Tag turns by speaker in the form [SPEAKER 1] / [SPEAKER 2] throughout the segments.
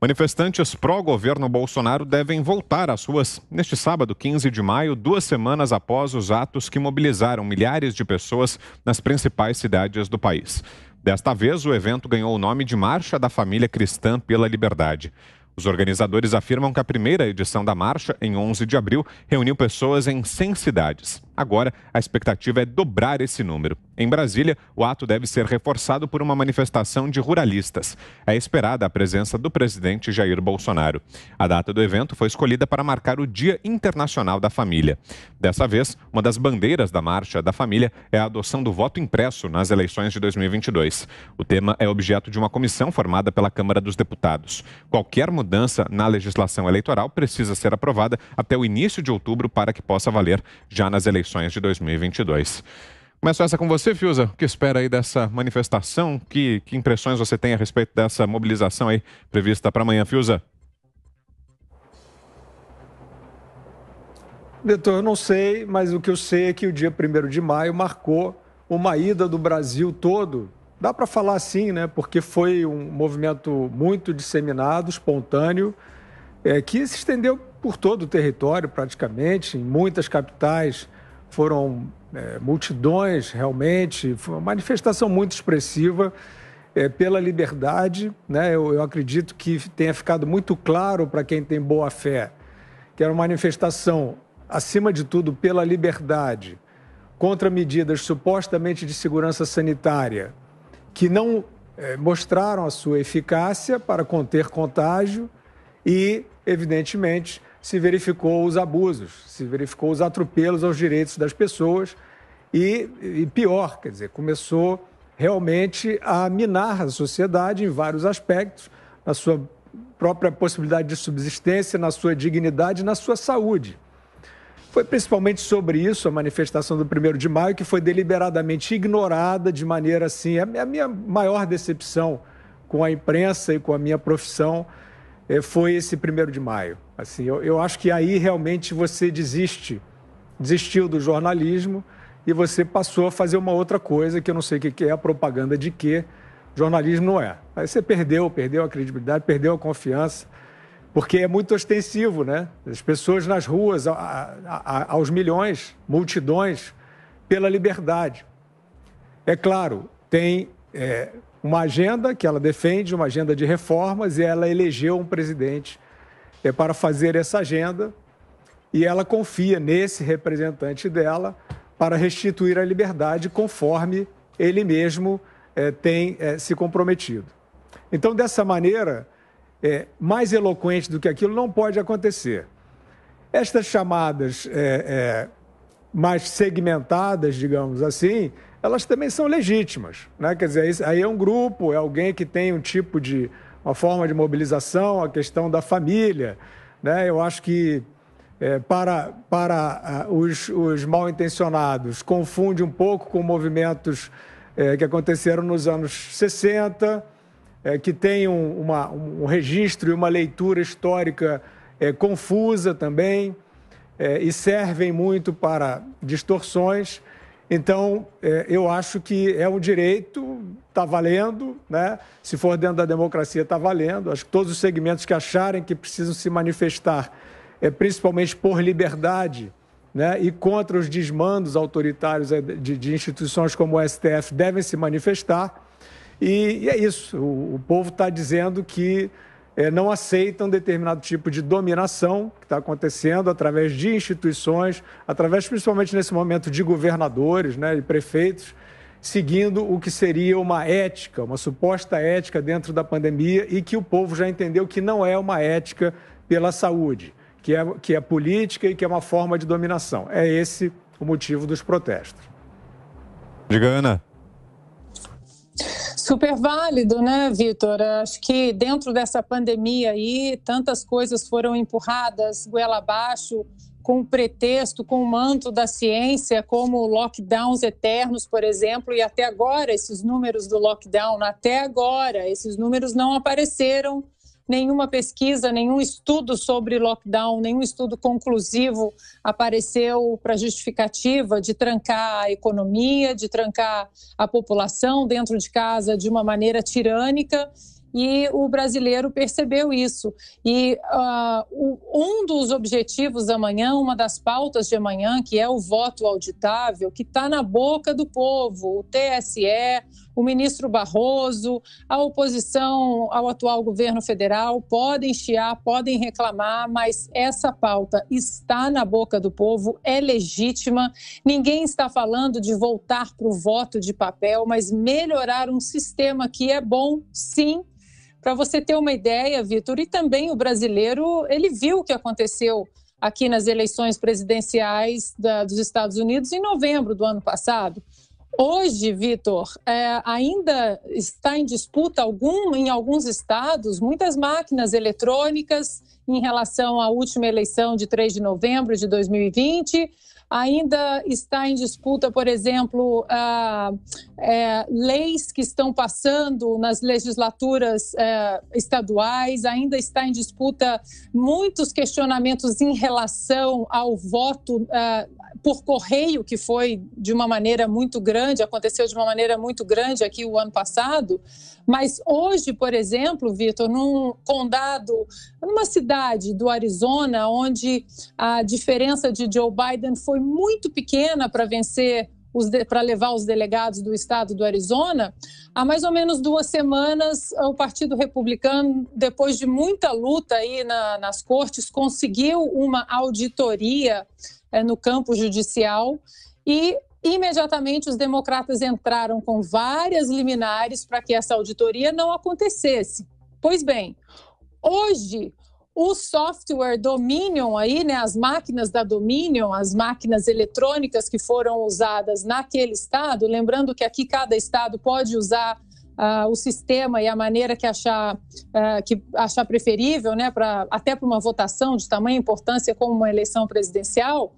[SPEAKER 1] Manifestantes pró-governo Bolsonaro devem voltar às ruas neste sábado, 15 de maio, duas semanas após os atos que mobilizaram milhares de pessoas nas principais cidades do país. Desta vez, o evento ganhou o nome de Marcha da Família Cristã pela Liberdade. Os organizadores afirmam que a primeira edição da marcha, em 11 de abril, reuniu pessoas em 100 cidades. Agora, a expectativa é dobrar esse número. Em Brasília, o ato deve ser reforçado por uma manifestação de ruralistas. É esperada a presença do presidente Jair Bolsonaro. A data do evento foi escolhida para marcar o Dia Internacional da Família. Dessa vez, uma das bandeiras da Marcha da Família é a adoção do voto impresso nas eleições de 2022. O tema é objeto de uma comissão formada pela Câmara dos Deputados. Qualquer mudança na legislação eleitoral precisa ser aprovada até o início de outubro para que possa valer já nas eleições eleições de 2022. Começo essa com você, Fiuza. O que espera aí dessa manifestação? Que, que impressões você tem a respeito dessa mobilização aí prevista para amanhã, Fiuza?
[SPEAKER 2] Beto, eu não sei, mas o que eu sei é que o dia 1 de maio marcou uma ida do Brasil todo. Dá para falar assim, né? Porque foi um movimento muito disseminado, espontâneo, é, que se estendeu por todo o território, praticamente, em muitas capitais foram é, multidões realmente, foi uma manifestação muito expressiva é, pela liberdade. Né? Eu, eu, acredito que tenha ficado muito claro para quem tem boa fé que era uma manifestação, acima de tudo, pela liberdade, contra medidas supostamente de segurança sanitária que não é, mostraram a sua eficácia para conter contágio e, evidentemente, se verificou os abusos, se verificou os atropelos aos direitos das pessoas e, e pior, quer dizer, começou realmente a minar a sociedade em vários aspectos, na sua própria possibilidade de subsistência, na sua dignidade, na sua saúde. Foi principalmente sobre isso a manifestação do 1 de maio, que foi deliberadamente ignorada de maneira assim. É, é a minha maior decepção com a imprensa e com a minha profissão é, foi esse primeiro de maio. Assim, eu, eu acho que aí realmente você desiste, desistiu do jornalismo e você passou a fazer uma outra coisa que eu não sei o que é, a propaganda de quê, jornalismo não é. Aí você perdeu, perdeu a credibilidade, perdeu a confiança, porque é muito ostensivo, né? As pessoas nas ruas, a, a, a, aos milhões, multidões, pela liberdade. É claro, tem é, uma agenda que ela defende, uma agenda de reformas, e ela elegeu um presidente é, para fazer essa agenda, e ela confia nesse representante dela para restituir a liberdade conforme ele mesmo é, tem é, se comprometido. Então, dessa maneira, é, mais eloquente do que aquilo não pode acontecer. Estas chamadas é, é, mais segmentadas, digamos assim, elas também são legítimas. Né? Quer dizer, aí é um grupo, é alguém que tem um tipo de. uma forma de mobilização, a questão da família. Né? Eu acho que é, para, para os, os mal intencionados confunde um pouco com movimentos é, que aconteceram nos anos 60, é, que tem um, uma, um registro e uma leitura histórica é, confusa também é, e servem muito para distorções. Então, é, eu acho que é um direito, está valendo, né? se for dentro da democracia, está valendo. Acho que todos os segmentos que acharem que precisam se manifestar, é, principalmente por liberdade, né, e contra os desmandos autoritários é, de, de, instituições como o STF devem se manifestar. E, e é isso, o, o povo está dizendo que é, não aceitam determinado tipo de dominação que está acontecendo através de instituições, através principalmente nesse momento de governadores né, e prefeitos, seguindo o que seria uma ética, uma suposta ética dentro da pandemia e que o povo já entendeu que não é uma ética pela saúde, que é, que é política e que é uma forma de dominação. É esse o motivo dos protestos.
[SPEAKER 1] Diga, Ana.
[SPEAKER 3] Super válido, né, Vitor? Acho que dentro dessa pandemia aí, tantas coisas foram empurradas goela abaixo com o pretexto, com o manto da ciência, como lockdowns eternos, por exemplo, e até agora esses números do lockdown, até agora esses números não apareceram nenhuma pesquisa, nenhum estudo sobre lockdown, nenhum estudo conclusivo apareceu para justificativa de trancar a economia, de trancar a população dentro de casa de uma maneira tirânica e o brasileiro percebeu isso. E uh, um dos objetivos amanhã, uma das pautas de amanhã, que é o voto auditável, que está na boca do povo, o TSE, o ministro Barroso, a oposição ao atual governo federal, podem chiar, podem reclamar, mas essa pauta está na boca do povo, é legítima. Ninguém está falando de voltar para o voto de papel, mas melhorar um sistema que é bom, sim, para você ter uma ideia, Vitor, e também o brasileiro, ele viu o que aconteceu aqui nas eleições presidenciais da, dos Estados Unidos em novembro do ano passado. Hoje, Vitor, é, ainda está em disputa algum, em alguns estados muitas máquinas eletrônicas em relação à última eleição de 3 de novembro de 2020. Ainda está em disputa, por exemplo, é, leis que estão passando nas legislaturas é, estaduais, ainda está em disputa muitos questionamentos em relação ao voto, é, por correio, que foi de uma maneira muito grande, aconteceu de uma maneira muito grande aqui o ano passado. Mas hoje, por exemplo, Vitor, num condado, numa cidade do Arizona, onde a diferença de Joe Biden foi muito pequena para vencer para levar os delegados do estado do Arizona. Há mais ou menos duas semanas, o Partido Republicano, depois de muita luta aí na, nas cortes, conseguiu uma auditoria é, no campo judicial e imediatamente os democratas entraram com várias liminares para que essa auditoria não acontecesse. Pois bem, hoje o software Dominion aí, né, as máquinas da Dominion, as máquinas eletrônicas que foram usadas naquele estado, lembrando que aqui cada estado pode usar uh, o sistema e a maneira que achar, uh, que achar preferível, né, pra, até para uma votação de tamanha importância como uma eleição presidencial,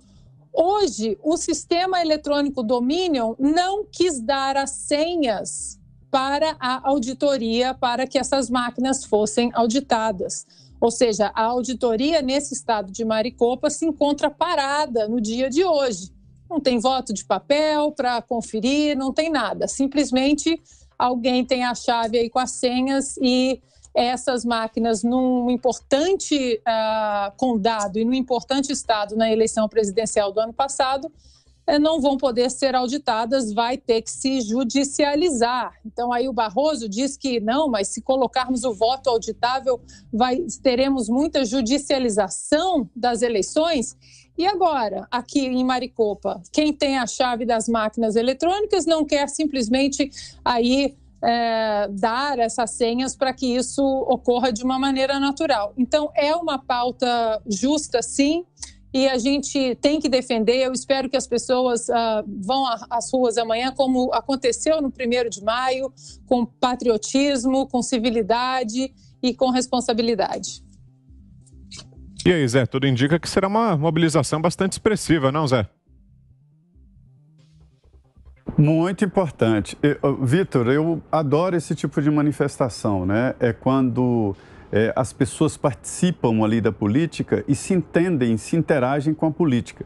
[SPEAKER 3] Hoje, o sistema eletrônico Dominion não quis dar as senhas para a auditoria, para que essas máquinas fossem auditadas. Ou seja, a auditoria nesse estado de Maricopa se encontra parada no dia de hoje. Não tem voto de papel para conferir, não tem nada. Simplesmente alguém tem a chave aí com as senhas e essas máquinas num importante ah, condado e num importante estado na eleição presidencial do ano passado eh, não vão poder ser auditadas, vai ter que se judicializar. Então, aí o Barroso diz que não, mas se colocarmos o voto auditável, vai, teremos muita judicialização das eleições. E agora, aqui em Maricopa, quem tem a chave das máquinas eletrônicas não quer simplesmente aí é, dar essas senhas para que isso ocorra de uma maneira natural. Então, é uma pauta justa, sim, e a gente tem que defender. Eu espero que as pessoas uh, vão às ruas amanhã, como aconteceu no primeiro de maio, com patriotismo, com civilidade e com responsabilidade.
[SPEAKER 1] E aí, Zé, tudo indica que será uma mobilização bastante expressiva, não, Zé?
[SPEAKER 4] Muito importante. Vitor, eu adoro esse tipo de manifestação, né? É quando é, as pessoas participam ali da política e se entendem, se interagem com a política.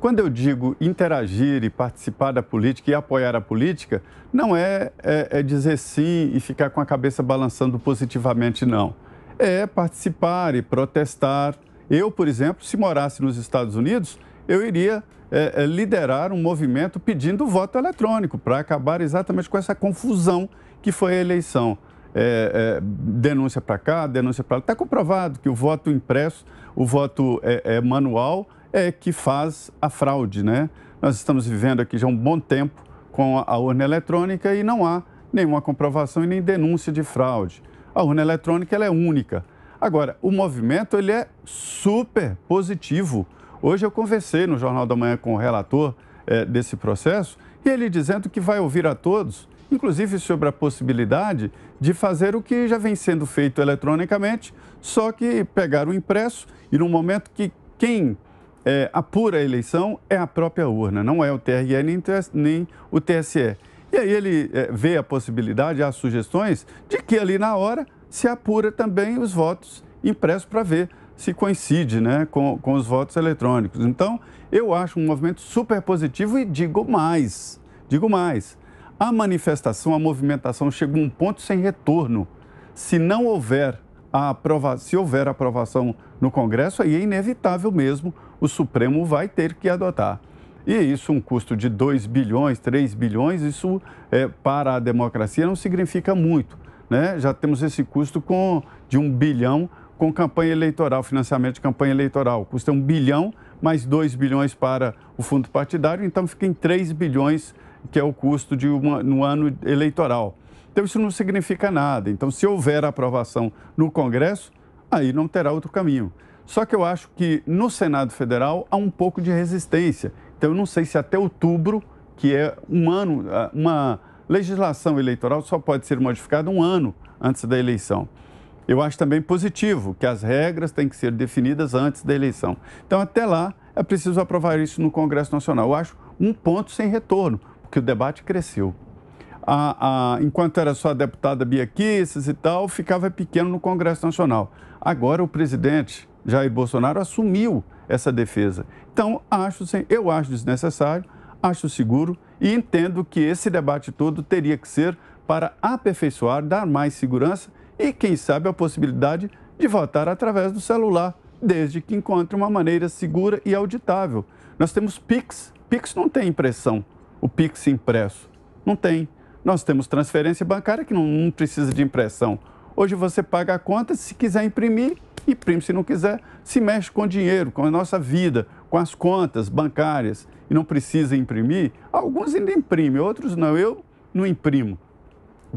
[SPEAKER 4] Quando eu digo interagir e participar da política e apoiar a política, não é, é, é dizer sim e ficar com a cabeça balançando positivamente, não. É participar e protestar. Eu, por exemplo, se morasse nos Estados Unidos, eu iria é, é, liderar um movimento pedindo voto eletrônico para acabar exatamente com essa confusão que foi a eleição. É, é, denúncia para cá, denúncia para lá. Está comprovado que o voto impresso, o voto é, é, manual, é que faz a fraude, né? Nós estamos vivendo aqui já um bom tempo com a, a urna eletrônica e não há nenhuma comprovação e nem denúncia de fraude. A urna eletrônica ela é única. Agora, o movimento ele é super positivo Hoje eu conversei no Jornal da Manhã com o relator é, desse processo e ele dizendo que vai ouvir a todos, inclusive sobre a possibilidade de fazer o que já vem sendo feito eletronicamente, só que pegar o impresso e no momento que quem é, apura a eleição é a própria urna, não é o TRE nem, nem o TSE. E aí ele é, vê a possibilidade, as sugestões de que ali na hora se apura também os votos impressos para ver se coincide né, com, com os votos eletrônicos. Então, eu acho um movimento super positivo e digo mais, digo mais, a manifestação, a movimentação chegou a um ponto sem retorno. Se não houver a aprova... se houver aprovação no Congresso, aí é inevitável mesmo, o Supremo vai ter que adotar. E isso, um custo de 2 bilhões, 3 bilhões, isso é, para a democracia não significa muito. Né? Já temos esse custo com, de 1 bilhão com campanha eleitoral, financiamento de campanha eleitoral. Custa 1 bilhão, mais 2 bilhões para o fundo partidário, então fica em 3 bilhões, que é o custo de uma, no ano eleitoral. Então isso não significa nada. Então, se houver aprovação no Congresso, aí não terá outro caminho. Só que eu acho que no Senado Federal há um pouco de resistência. Então, eu não sei se até outubro, que é um ano, ah, uma legislação eleitoral só pode ser modificada um ano antes da eleição. Eu acho também positivo que as regras têm que ser definidas antes da eleição. Então, até lá, é preciso aprovar isso no Congresso Nacional. Eu acho um ponto sem retorno, porque o debate cresceu. A, a, enquanto era só a deputada Bia Kisses e tal, ficava pequeno no Congresso Nacional. Agora o presidente Jair Bolsonaro assumiu essa defesa. Então, acho, eu acho desnecessário, acho seguro e entendo que esse debate todo teria que ser para aperfeiçoar, dar mais segurança e, quem sabe, a possibilidade de votar através do celular, desde que encontre uma maneira segura e auditável. Nós temos PIX. PIX não tem impressão, o PIX impresso. Não tem. Nós temos transferência bancária que não, não precisa de impressão. Hoje você paga a conta, se quiser imprimir, imprime. Se não quiser, se mexe com o dinheiro, com a nossa vida, com as contas bancárias e não precisa imprimir. Alguns ainda imprimem, outros não. Eu não imprimo.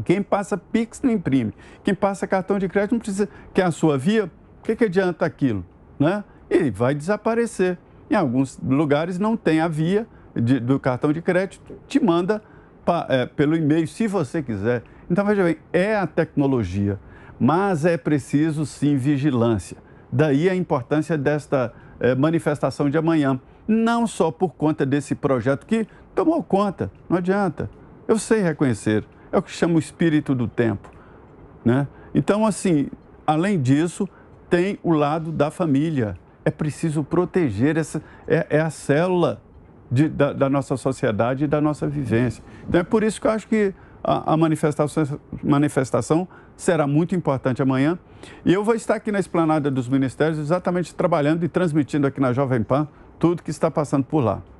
[SPEAKER 4] Quem passa Pix não imprime. Quem passa cartão de crédito não precisa. Quer a sua via? O que, que adianta aquilo? Né? Ele vai desaparecer. Em alguns lugares não tem a via de, do cartão de crédito, te manda pa, é, pelo e-mail, se você quiser. Então, veja bem, é a tecnologia, mas é preciso sim vigilância. Daí a importância desta é, manifestação de amanhã, não só por conta desse projeto que tomou conta, não adianta. Eu sei reconhecer, é o que chama o espírito do tempo. Né? Então, assim, além disso, tem o lado da família. É preciso proteger essa. É, é a célula de, da, da, nossa sociedade e da nossa vivência. Então, é por isso que eu acho que a, a manifestação, manifestação será muito importante amanhã. E eu vou estar aqui na esplanada dos ministérios, exatamente trabalhando e transmitindo aqui na Jovem Pan tudo que está passando por lá.